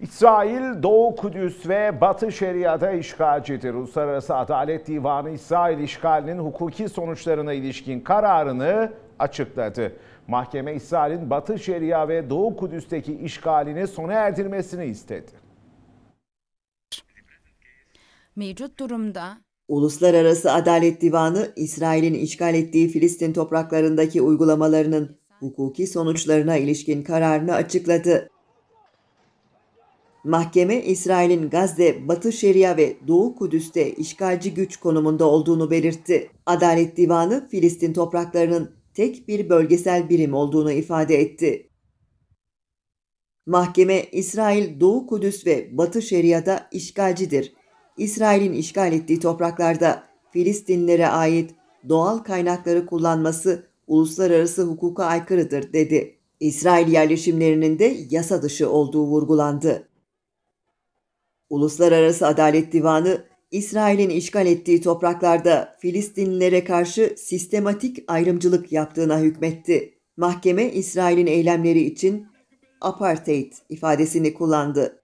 İsrail, Doğu Kudüs ve Batı Şeria'da işgalcidir. Uluslararası Adalet Divanı İsrail işgalinin hukuki sonuçlarına ilişkin kararını açıkladı. Mahkeme İsrail'in Batı Şeria ve Doğu Kudüs'teki işgalini sona erdirmesini istedi. Mevcut durumda Uluslararası Adalet Divanı İsrail'in işgal ettiği Filistin topraklarındaki uygulamalarının hukuki sonuçlarına ilişkin kararını açıkladı. Mahkeme İsrail'in Gazze, Batı Şeria ve Doğu Kudüs'te işgalci güç konumunda olduğunu belirtti. Adalet Divanı Filistin topraklarının tek bir bölgesel birim olduğunu ifade etti. Mahkeme İsrail, Doğu Kudüs ve Batı Şeria'da işgalcidir. İsrail'in işgal ettiği topraklarda Filistinlere ait doğal kaynakları kullanması uluslararası hukuka aykırıdır dedi. İsrail yerleşimlerinin de yasa dışı olduğu vurgulandı. Uluslararası Adalet Divanı, İsrail'in işgal ettiği topraklarda Filistinlilere karşı sistematik ayrımcılık yaptığına hükmetti. Mahkeme İsrail'in eylemleri için apartheid ifadesini kullandı.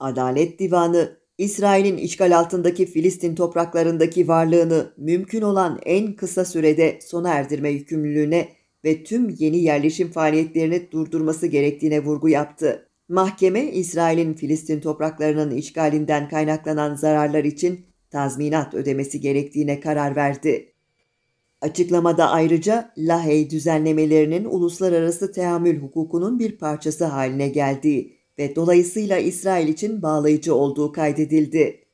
Adalet Divanı, İsrail'in işgal altındaki Filistin topraklarındaki varlığını mümkün olan en kısa sürede sona erdirme yükümlülüğüne ve tüm yeni yerleşim faaliyetlerini durdurması gerektiğine vurgu yaptı. Mahkeme İsrail'in Filistin topraklarının işgalinden kaynaklanan zararlar için tazminat ödemesi gerektiğine karar verdi. Açıklamada ayrıca Lahey düzenlemelerinin uluslararası teamül hukukunun bir parçası haline geldiği ve dolayısıyla İsrail için bağlayıcı olduğu kaydedildi.